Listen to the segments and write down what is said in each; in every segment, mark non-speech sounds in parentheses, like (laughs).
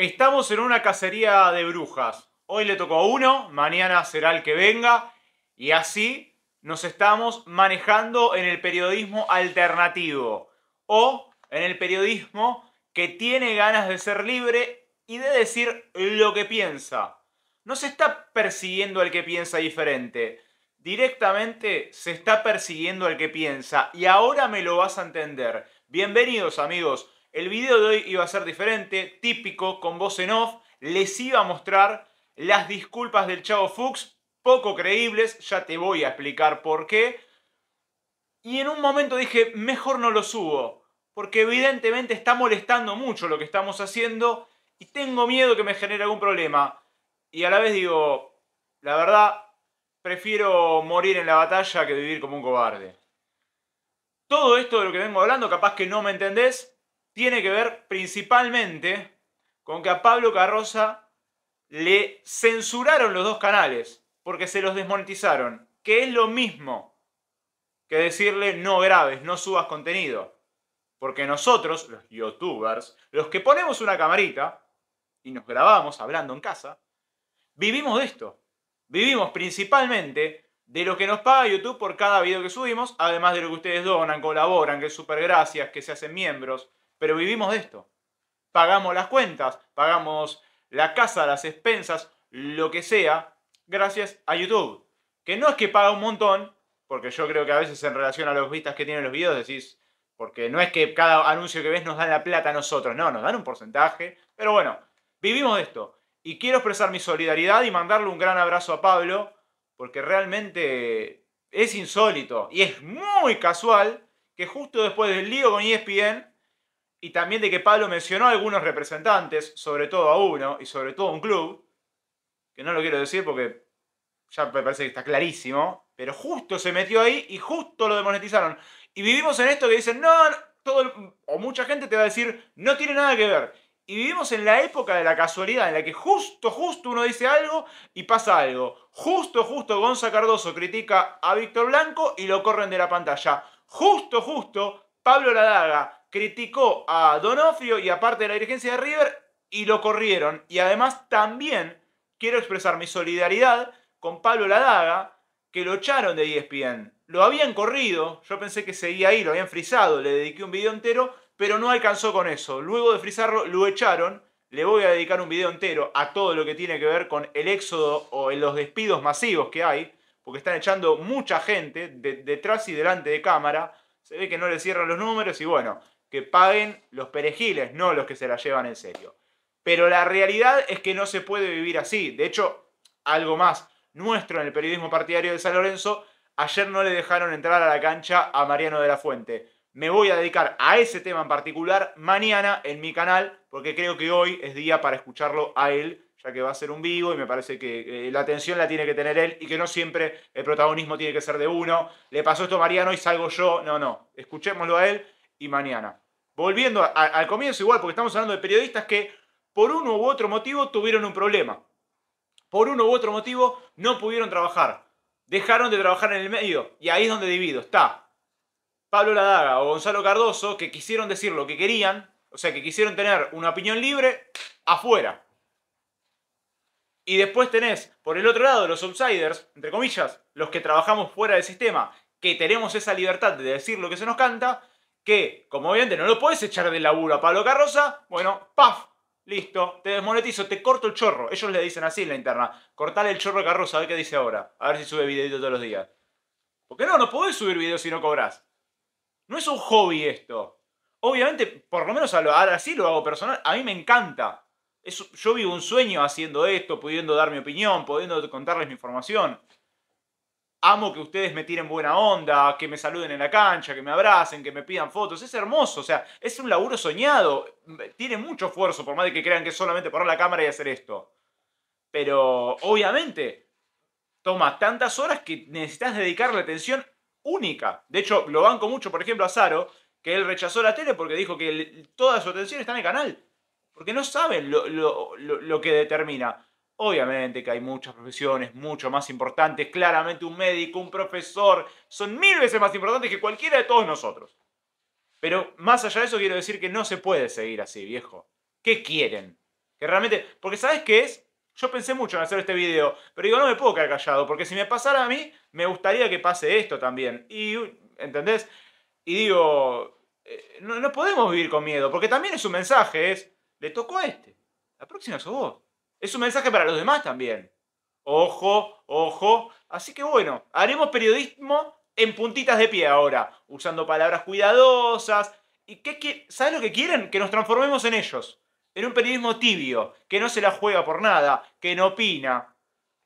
Estamos en una cacería de brujas. Hoy le tocó a uno, mañana será el que venga. Y así nos estamos manejando en el periodismo alternativo. O en el periodismo que tiene ganas de ser libre y de decir lo que piensa. No se está persiguiendo al que piensa diferente. Directamente se está persiguiendo al que piensa. Y ahora me lo vas a entender. Bienvenidos amigos. El video de hoy iba a ser diferente, típico, con voz en off. Les iba a mostrar las disculpas del Chavo Fuchs, poco creíbles, ya te voy a explicar por qué. Y en un momento dije, mejor no lo subo, porque evidentemente está molestando mucho lo que estamos haciendo y tengo miedo que me genere algún problema. Y a la vez digo, la verdad, prefiero morir en la batalla que vivir como un cobarde. Todo esto de lo que vengo hablando, capaz que no me entendés, tiene que ver principalmente con que a Pablo Carroza le censuraron los dos canales porque se los desmonetizaron, que es lo mismo que decirle no grabes, no subas contenido. Porque nosotros, los youtubers, los que ponemos una camarita y nos grabamos hablando en casa, vivimos de esto. Vivimos principalmente de lo que nos paga YouTube por cada video que subimos, además de lo que ustedes donan, colaboran, que es súper gracias, que se hacen miembros, pero vivimos de esto. Pagamos las cuentas, pagamos la casa, las expensas, lo que sea, gracias a YouTube. Que no es que paga un montón, porque yo creo que a veces en relación a los vistas que tienen los videos decís, porque no es que cada anuncio que ves nos dan la plata a nosotros, no, nos dan un porcentaje, pero bueno, vivimos de esto. Y quiero expresar mi solidaridad y mandarle un gran abrazo a Pablo, porque realmente es insólito y es muy casual que justo después del lío con ESPN y también de que Pablo mencionó a algunos representantes, sobre todo a uno y sobre todo a un club, que no lo quiero decir porque ya me parece que está clarísimo, pero justo se metió ahí y justo lo demonetizaron. Y vivimos en esto que dicen, no, todo, o mucha gente te va a decir, no tiene nada que ver. Y vivimos en la época de la casualidad, en la que justo, justo uno dice algo y pasa algo. Justo, justo Gonza Cardoso critica a Víctor Blanco y lo corren de la pantalla. Justo, justo Pablo Ladaga criticó a Donofrio y aparte de la dirigencia de River y lo corrieron. Y además también quiero expresar mi solidaridad con Pablo Ladaga, que lo echaron de ESPN. Lo habían corrido, yo pensé que seguía ahí, lo habían frisado, le dediqué un video entero, pero no alcanzó con eso. Luego de frisarlo lo echaron. Le voy a dedicar un video entero a todo lo que tiene que ver con el éxodo o los despidos masivos que hay, porque están echando mucha gente detrás y delante de cámara. Se ve que no le cierran los números y bueno, que paguen los perejiles, no los que se la llevan en serio. Pero la realidad es que no se puede vivir así. De hecho, algo más, nuestro en el periodismo partidario de San Lorenzo, ayer no le dejaron entrar a la cancha a Mariano de la Fuente. Me voy a dedicar a ese tema en particular mañana en mi canal, porque creo que hoy es día para escucharlo a él, ya que va a ser un vivo y me parece que eh, la atención la tiene que tener él y que no siempre el protagonismo tiene que ser de uno. Le pasó esto a Mariano y salgo yo. No, no, escuchémoslo a él y mañana. Volviendo al comienzo, igual, porque estamos hablando de periodistas que por uno u otro motivo tuvieron un problema. Por uno u otro motivo no pudieron trabajar. Dejaron de trabajar en el medio. Y ahí es donde divido. Está Pablo Ladaga o Gonzalo Cardoso que quisieron decir lo que querían. O sea, que quisieron tener una opinión libre afuera. Y después tenés, por el otro lado, los outsiders, entre comillas, los que trabajamos fuera del sistema, que tenemos esa libertad de decir lo que se nos canta, que, como obviamente no lo puedes echar de laburo a Pablo Carroza, bueno, ¡paf! Listo, te desmonetizo, te corto el chorro. Ellos le dicen así en la interna. Cortale el chorro a Carroza, a ver qué dice ahora. A ver si sube videito todos los días. Porque no, no podés subir videos si no cobras. No es un hobby esto. Obviamente, por lo menos ahora sí lo hago personal. A mí me encanta. yo vivo un sueño haciendo esto, pudiendo dar mi opinión, pudiendo contarles mi información amo que ustedes me tiren buena onda, que me saluden en la cancha, que me abracen, que me pidan fotos. Es hermoso, o sea, es un laburo soñado. Tiene mucho esfuerzo, por más de que crean que es solamente poner la cámara y hacer esto. Pero obviamente toma tantas horas que necesitas dedicarle atención única. De hecho, lo banco mucho, por ejemplo, a Zaro, que él rechazó la tele porque dijo que toda su atención está en el canal. Porque no saben lo que determina. Obviamente que hay muchas profesiones mucho más importantes. Claramente un médico, un profesor, son mil veces más importantes que cualquiera de todos nosotros. Pero más allá de eso quiero decir que no se puede seguir así, viejo. ¿Qué quieren? Que realmente... Porque ¿sabes qué es? Yo pensé mucho en hacer este video, pero digo, no me puedo quedar callado, porque si me pasara a mí, me gustaría que pase esto también. Y, ¿entendés? Y digo, eh, no, podemos vivir con miedo, porque también es un mensaje, es, le tocó a este, la próxima sos vos. Es un mensaje para los demás también. Ojo, ojo. Así que bueno, haremos periodismo en puntitas de pie ahora, usando palabras cuidadosas. ¿Y qué, ¿Sabes lo que quieren? Que nos transformemos en ellos. En un periodismo tibio, que no se la juega por nada, que no opina,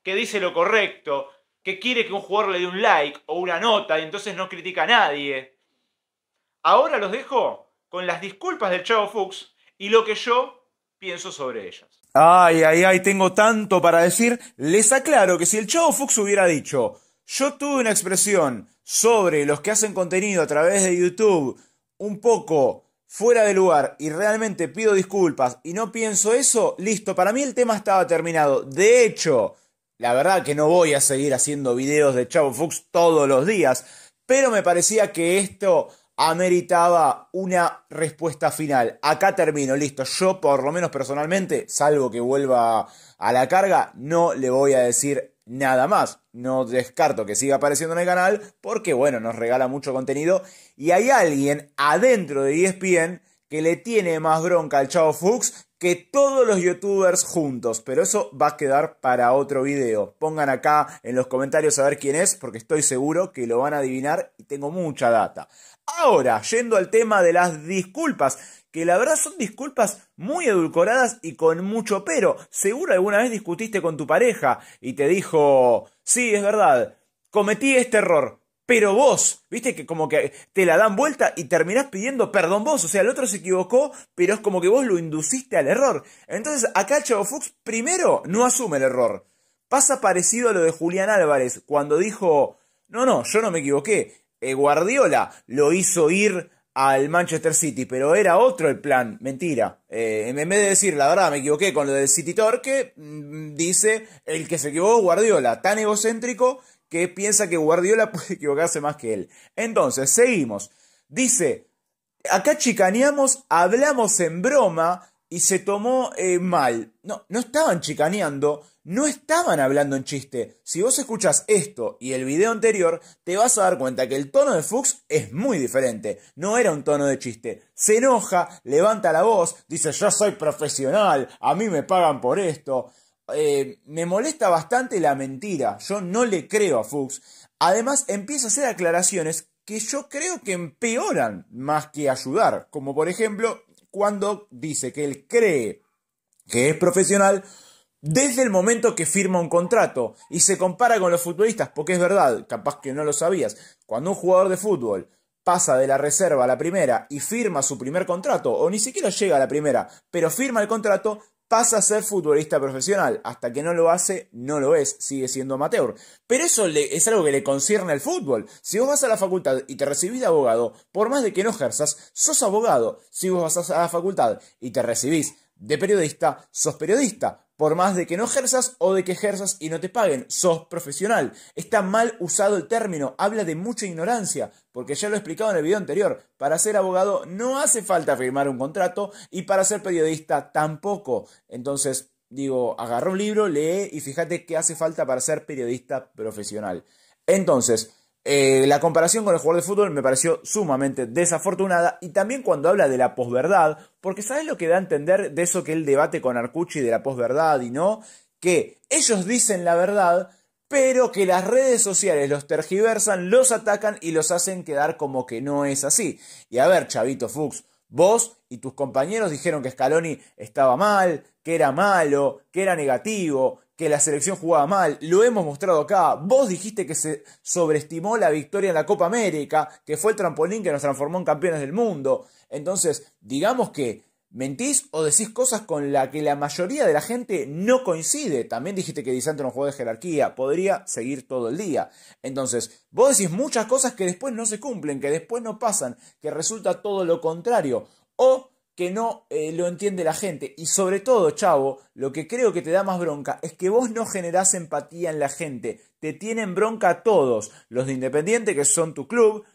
que dice lo correcto, que quiere que un jugador le dé un like o una nota y entonces no critica a nadie. Ahora los dejo con las disculpas del Chavo Fuchs y lo que yo pienso sobre ellas. Ay, ay, ay, tengo tanto para decir. Les aclaro que si el Chavo Fox hubiera dicho, yo tuve una expresión sobre los que hacen contenido a través de YouTube un poco fuera de lugar y realmente pido disculpas y no pienso eso, listo, para mí el tema estaba terminado. De hecho, la verdad que no voy a seguir haciendo videos de Chavo Fuchs todos los días, pero me parecía que esto ameritaba una respuesta final. Acá termino, listo. Yo, por lo menos personalmente, salvo que vuelva a la carga, no le voy a decir nada más. No descarto que siga apareciendo en el canal porque, bueno, nos regala mucho contenido. Y hay alguien adentro de ESPN que le tiene más bronca al Chavo Fuchs que todos los youtubers juntos, pero eso va a quedar para otro video. Pongan acá en los comentarios a ver quién es, porque estoy seguro que lo van a adivinar y tengo mucha data. Ahora, yendo al tema de las disculpas, que la verdad son disculpas muy edulcoradas y con mucho pero. Seguro alguna vez discutiste con tu pareja y te dijo, sí, es verdad, cometí este error, pero vos, viste que como que te la dan vuelta y terminás pidiendo perdón vos, o sea, el otro se equivocó, pero es como que vos lo induciste al error. Entonces, acá Chavo Fuchs primero no asume el error. Pasa parecido a lo de Julián Álvarez, cuando dijo, no, no, yo no me equivoqué. Eh, Guardiola lo hizo ir al Manchester City, pero era otro el plan, mentira. Eh, en vez de decir, la verdad, me equivoqué con lo del City Torque, mm, dice el que se equivocó Guardiola, tan egocéntrico que piensa que Guardiola (laughs) puede equivocarse más que él. Entonces, seguimos. Dice, acá chicaneamos, hablamos en broma, y se tomó eh, mal. No, no estaban chicaneando, no estaban hablando en chiste. Si vos escuchas esto y el video anterior, te vas a dar cuenta que el tono de Fuchs es muy diferente. No era un tono de chiste. Se enoja, levanta la voz, dice yo soy profesional, a mí me pagan por esto. Eh, me molesta bastante la mentira, yo no le creo a Fuchs. Además, empieza a hacer aclaraciones que yo creo que empeoran más que ayudar. Como por ejemplo, cuando dice que él cree que es profesional desde el momento que firma un contrato y se compara con los futbolistas, porque es verdad, capaz que no lo sabías, cuando un jugador de fútbol pasa de la reserva a la primera y firma su primer contrato, o ni siquiera llega a la primera, pero firma el contrato, ...vas a ser futbolista profesional. Hasta que no lo hace, no lo es, sigue siendo amateur. Pero eso es algo que le concierne al fútbol. Si vos vas a la facultad y te recibís de abogado, por más de que no ejerzas, sos abogado. Si vos vas a la facultad y te recibís de periodista, sos periodista por más de que no ejerzas o de que ejerzas y no te paguen. Sos profesional. Está mal usado el término, habla de mucha ignorancia, porque ya lo he explicado en el video anterior. Para ser abogado no hace falta firmar un contrato y para ser periodista tampoco. Entonces, digo, agarro un libro, lee y fíjate qué hace falta para ser periodista profesional. Entonces, eh, la comparación con el jugador de fútbol me pareció sumamente desafortunada y también cuando habla de la posverdad, porque ¿sabes lo que da a entender de eso que el debate con Arcucci de la posverdad y no? Que ellos dicen la verdad, pero que las redes sociales los tergiversan, los atacan y los hacen quedar como que no es así. Y a ver, Chavito Fuchs, vos y tus compañeros dijeron que Scaloni estaba mal, que era malo, que era negativo, que la selección jugaba mal, lo hemos mostrado acá, vos dijiste que se sobreestimó la victoria en la Copa América, que fue el trampolín que nos transformó en campeones del mundo. Entonces, digamos que mentís o decís cosas con las que la mayoría de la gente no coincide. También dijiste que Di no jugó de jerarquía, podría seguir todo el día. Entonces, vos decís muchas cosas que después no se cumplen, que después no pasan, que resulta todo lo contrario. O que no eh, lo entiende la gente. Y sobre todo, chavo, lo que creo que te da más bronca es que vos no generás empatía en la gente. Te tienen bronca todos. Los de Independiente, que son tu club.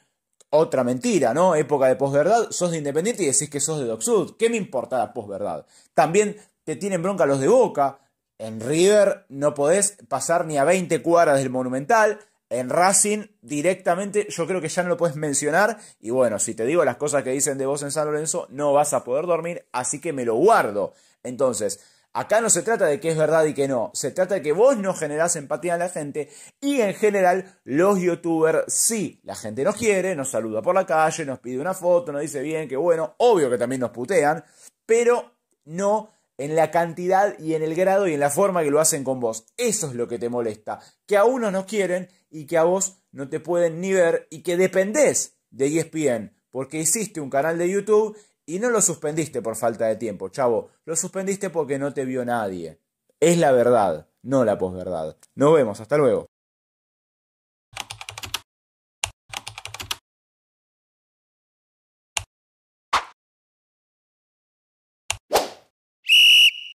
Otra mentira, ¿no? Época de posverdad. Sos de Independiente y decís que sos de Doc ¿Qué me importa la posverdad? También te tienen bronca los de Boca. En River no podés pasar ni a 20 cuadras del Monumental. En Racing directamente yo creo que ya no lo puedes mencionar y bueno, si te digo las cosas que dicen de vos en San Lorenzo, no vas a poder dormir, así que me lo guardo. Entonces, acá no se trata de que es verdad y que no, se trata de que vos no generás empatía en la gente y en general los youtubers sí, la gente nos quiere, nos saluda por la calle, nos pide una foto, nos dice bien, que bueno, obvio que también nos putean, pero no en la cantidad y en el grado y en la forma que lo hacen con vos. Eso es lo que te molesta, que a uno no quieren y que a vos no te pueden ni ver y que dependés de ESPN porque hiciste un canal de YouTube y no lo suspendiste por falta de tiempo, chavo, lo suspendiste porque no te vio nadie. Es la verdad, no la posverdad. Nos vemos, hasta luego.